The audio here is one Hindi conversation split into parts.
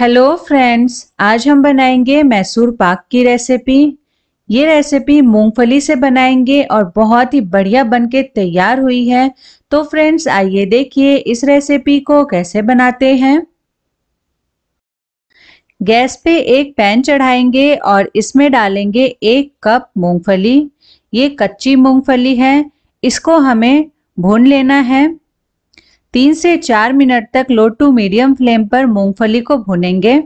हेलो फ्रेंड्स आज हम बनाएंगे मैसूर पाक की रेसिपी ये रेसिपी मूंगफली से बनाएंगे और बहुत ही बढ़िया बनके तैयार हुई है तो फ्रेंड्स आइए देखिए इस रेसिपी को कैसे बनाते हैं गैस पे एक पैन चढ़ाएंगे और इसमें डालेंगे एक कप मूंगफली ये कच्ची मूंगफली है इसको हमें भून लेना है तीन से चार मिनट तक लो टू मीडियम फ्लेम पर मूंगफली को भुनेंगे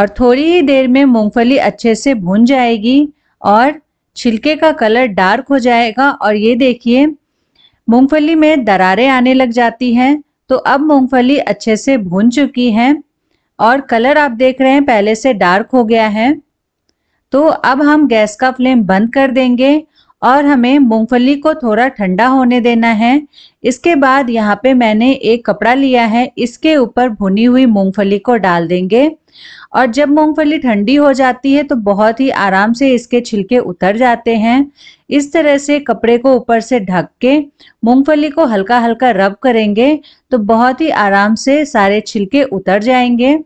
और थोड़ी ही देर में मूंगफली अच्छे से भुन जाएगी और छिलके का कलर डार्क हो जाएगा और ये देखिए मूंगफली में दरारें आने लग जाती हैं तो अब मूंगफली अच्छे से भुन चुकी है और कलर आप देख रहे हैं पहले से डार्क हो गया है तो अब हम गैस का फ्लेम बंद कर देंगे और हमें मूंगफली को थोड़ा ठंडा होने देना है इसके बाद यहाँ पे मैंने एक कपड़ा लिया है इसके ऊपर भुनी हुई मूंगफली को डाल देंगे और जब मूंगफली ठंडी हो जाती है तो बहुत ही आराम से इसके छिलके उतर जाते हैं इस तरह से कपड़े को ऊपर से ढक के मूंगफली को हल्का हल्का रब करेंगे तो बहुत ही आराम से सारे छिलके उतर जाएंगे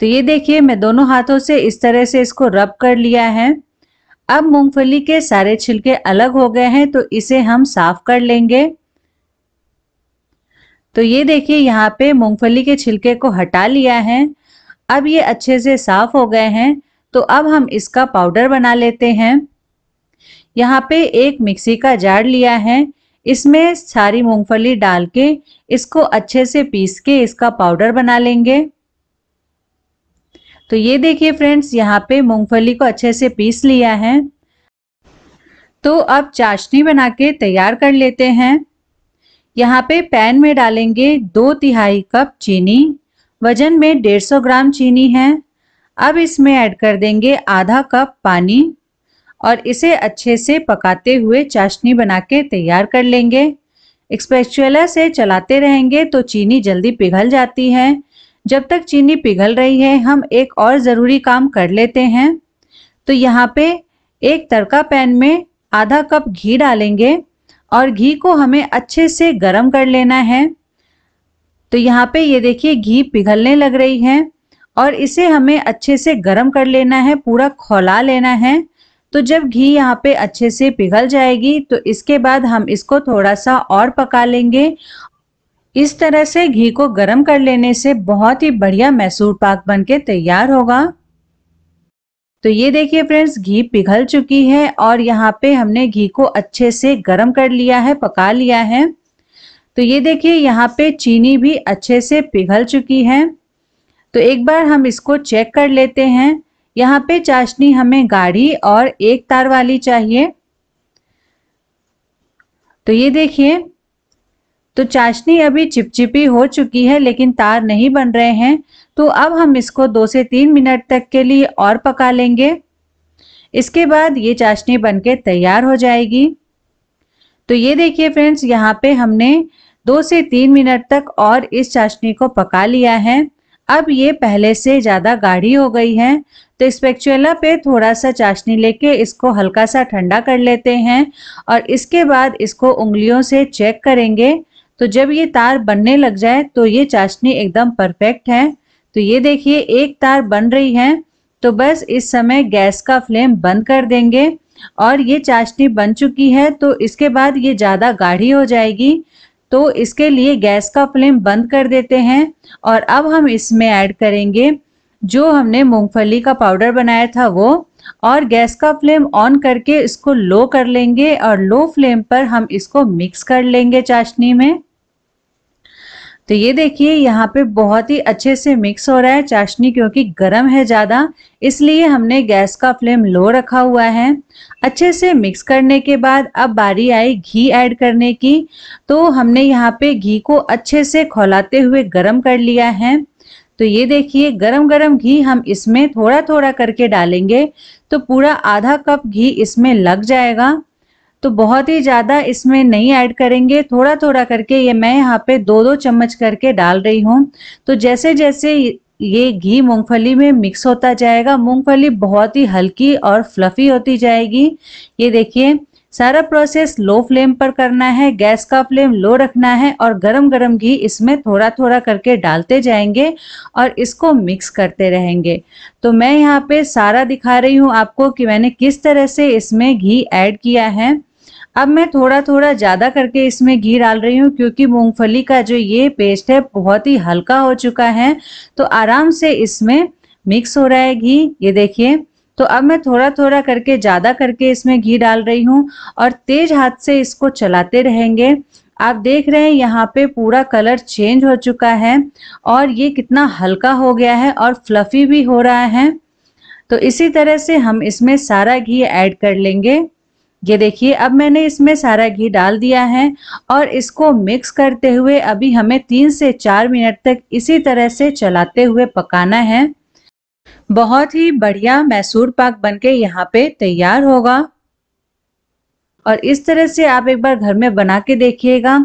तो ये देखिए मैं दोनों हाथों से इस तरह से इसको रब कर लिया है अब मूंगफली के सारे छिलके अलग हो गए हैं तो इसे हम साफ कर लेंगे तो ये देखिए यहाँ पे मूंगफली के छिलके को हटा लिया है अब ये अच्छे से साफ हो गए हैं तो अब हम इसका पाउडर बना लेते हैं यहाँ पे एक मिक्सी का जार लिया है इसमें सारी मूंगफली डाल के इसको अच्छे से पीस के इसका पाउडर बना लेंगे तो ये देखिए फ्रेंड्स यहाँ पे मूंगफली को अच्छे से पीस लिया है तो अब चाशनी बना के तैयार कर लेते हैं यहाँ पे पैन में डालेंगे दो तिहाई कप चीनी वजन में डेढ़ सौ ग्राम चीनी है अब इसमें ऐड कर देंगे आधा कप पानी और इसे अच्छे से पकाते हुए चाशनी बना के तैयार कर लेंगे एक्सपेक्चुअला से चलाते रहेंगे तो चीनी जल्दी पिघल जाती है जब तक चीनी पिघल रही है हम एक और ज़रूरी काम कर लेते हैं तो यहाँ पे एक तड़का पैन में आधा कप घी डालेंगे और घी को हमें अच्छे से गर्म कर लेना है तो यहाँ पे ये देखिए घी पिघलने लग रही है और इसे हमें अच्छे से गर्म कर लेना है पूरा खौला लेना है तो जब घी यहाँ पे अच्छे से पिघल जाएगी तो इसके बाद हम इसको थोड़ा सा और पका लेंगे इस तरह से घी को गर्म कर लेने से बहुत ही बढ़िया मैसूर पाक बनके तैयार होगा तो ये देखिए फ्रेंड्स घी पिघल चुकी है और यहाँ पे हमने घी को अच्छे से गर्म कर लिया है पका लिया है तो ये देखिए यहाँ पे चीनी भी अच्छे से पिघल चुकी है तो एक बार हम इसको चेक कर लेते हैं यहाँ पे चाशनी हमें गाढ़ी और एक तार वाली चाहिए तो ये देखिए तो चाशनी अभी चिपचिपी हो चुकी है लेकिन तार नहीं बन रहे हैं तो अब हम इसको दो से तीन मिनट तक के लिए और पका लेंगे इसके बाद ये चाशनी बनके तैयार हो जाएगी तो ये देखिए फ्रेंड्स यहाँ पे हमने दो से तीन मिनट तक और इस चाशनी को पका लिया है अब ये पहले से ज़्यादा गाढ़ी हो गई है तो स्पेक्चुला पे थोड़ा सा चाशनी लेके इसको हल्का सा ठंडा कर लेते हैं और इसके बाद इसको उंगलियों से चेक करेंगे तो जब ये तार बनने लग जाए तो ये चाशनी एकदम परफेक्ट है तो ये देखिए एक तार बन रही है तो बस इस समय गैस का फ्लेम बंद कर देंगे और ये चाशनी बन चुकी है तो इसके बाद ये ज़्यादा गाढ़ी हो जाएगी तो इसके लिए गैस का फ्लेम बंद कर देते हैं और अब हम इसमें ऐड करेंगे जो हमने मूंगफली का पाउडर बनाया था वो और गैस का फ्लेम ऑन करके इसको लो कर लेंगे और लो फ्लेम पर हम इसको मिक्स कर लेंगे चाशनी में तो ये देखिए यहाँ पे बहुत ही अच्छे से मिक्स हो रहा है चाशनी क्योंकि गर्म है ज़्यादा इसलिए हमने गैस का फ्लेम लो रखा हुआ है अच्छे से मिक्स करने के बाद अब बारी आई घी ऐड करने की तो हमने यहाँ पे घी को अच्छे से खौलाते हुए गर्म कर लिया है तो ये देखिए गरम गरम घी हम इसमें थोड़ा थोड़ा करके डालेंगे तो पूरा आधा कप घी इसमें लग जाएगा तो बहुत ही ज़्यादा इसमें नहीं ऐड करेंगे थोड़ा थोड़ा करके ये मैं यहाँ पे दो दो चम्मच करके डाल रही हूँ तो जैसे जैसे ये घी मूंगफली में मिक्स होता जाएगा मूंगफली बहुत ही हल्की और फ्लफी होती जाएगी ये देखिए सारा प्रोसेस लो फ्लेम पर करना है गैस का फ्लेम लो रखना है और गरम गरम घी इसमें थोड़ा थोड़ा करके डालते जाएंगे और इसको मिक्स करते रहेंगे तो मैं यहाँ पे सारा दिखा रही हूँ आपको कि मैंने किस तरह से इसमें घी ऐड किया है अब मैं थोड़ा थोड़ा ज़्यादा करके इसमें घी डाल रही हूँ क्योंकि मूंगफली का जो ये पेस्ट है बहुत ही हल्का हो चुका है तो आराम से इसमें मिक्स हो रहा है घी ये देखिए तो अब मैं थोड़ा थोड़ा करके ज़्यादा करके इसमें घी डाल रही हूँ और तेज हाथ से इसको चलाते रहेंगे आप देख रहे हैं यहाँ पे पूरा कलर चेंज हो चुका है और ये कितना हल्का हो गया है और फ्लफी भी हो रहा है तो इसी तरह से हम इसमें सारा घी ऐड कर लेंगे ये देखिए अब मैंने इसमें सारा घी डाल दिया है और इसको मिक्स करते हुए अभी हमें तीन से चार मिनट तक इसी तरह से चलाते हुए पकाना है बहुत ही बढ़िया मैसूर पाक बनके यहाँ पे तैयार होगा और इस तरह से आप एक बार घर में बना के देखिएगा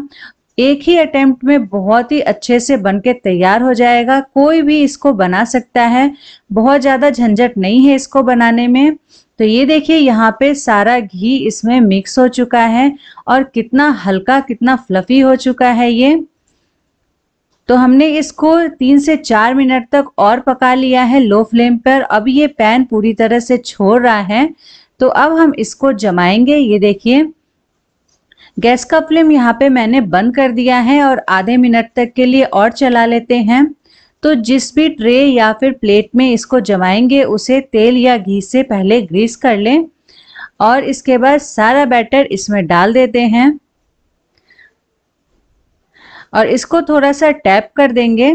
एक ही अटेम्प्ट में बहुत ही अच्छे से बन के तैयार हो जाएगा कोई भी इसको बना सकता है बहुत ज़्यादा झंझट नहीं है इसको बनाने में तो ये देखिए यहाँ पे सारा घी इसमें मिक्स हो चुका है और कितना हल्का कितना फ्लफी हो चुका है ये तो हमने इसको तीन से चार मिनट तक और पका लिया है लो फ्लेम पर अब ये पैन पूरी तरह से छोड़ रहा है तो अब हम इसको जमाएंगे ये देखिए गैस का फ्लेम यहाँ पे मैंने बंद कर दिया है और आधे मिनट तक के लिए और चला लेते हैं तो जिस भी ट्रे या फिर प्लेट में इसको जमाएंगे उसे तेल या घी से पहले ग्रीस कर लें और इसके बाद सारा बैटर इसमें डाल देते हैं और इसको थोड़ा सा टैप कर देंगे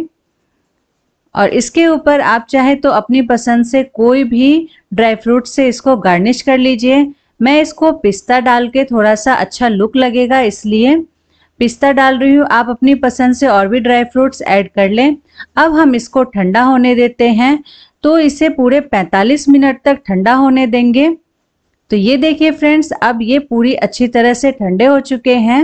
और इसके ऊपर आप चाहे तो अपनी पसंद से कोई भी ड्राई फ्रूट से इसको गार्निश कर लीजिए मैं इसको पिस्ता डाल के थोड़ा सा अच्छा लुक लगेगा इसलिए पिस्ता डाल रही हूँ आप अपनी पसंद से और भी ड्राई फ्रूट्स ऐड कर लें अब हम इसको ठंडा होने देते हैं तो इसे पूरे 45 मिनट तक ठंडा होने देंगे तो ये देखिए फ्रेंड्स अब ये पूरी अच्छी तरह से ठंडे हो चुके हैं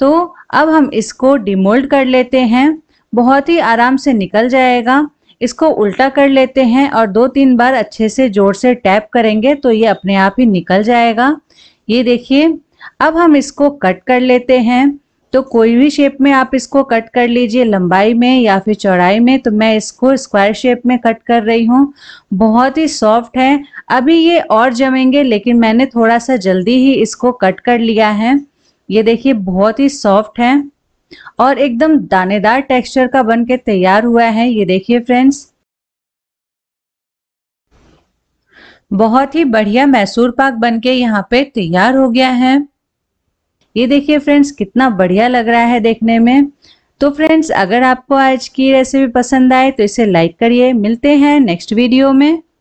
तो अब हम इसको डिमोल्ड कर लेते हैं बहुत ही आराम से निकल जाएगा इसको उल्टा कर लेते हैं और दो तीन बार अच्छे से जोर से टैप करेंगे तो ये अपने आप ही निकल जाएगा ये देखिए अब हम इसको कट कर लेते हैं तो कोई भी शेप में आप इसको कट कर लीजिए लंबाई में या फिर चौड़ाई में तो मैं इसको स्क्वायर शेप में कट कर रही हूँ बहुत ही सॉफ्ट है अभी ये और जमेंगे लेकिन मैंने थोड़ा सा जल्दी ही इसको कट कर लिया है ये देखिए बहुत ही सॉफ्ट है और एकदम दानेदार टेक्सचर का बन के तैयार हुआ है ये देखिए फ्रेंड्स बहुत ही बढ़िया मैसूर पाक बन के यहाँ पे तैयार हो गया है ये देखिए फ्रेंड्स कितना बढ़िया लग रहा है देखने में तो फ्रेंड्स अगर आपको आज की रेसिपी पसंद आए तो इसे लाइक करिए मिलते हैं नेक्स्ट वीडियो में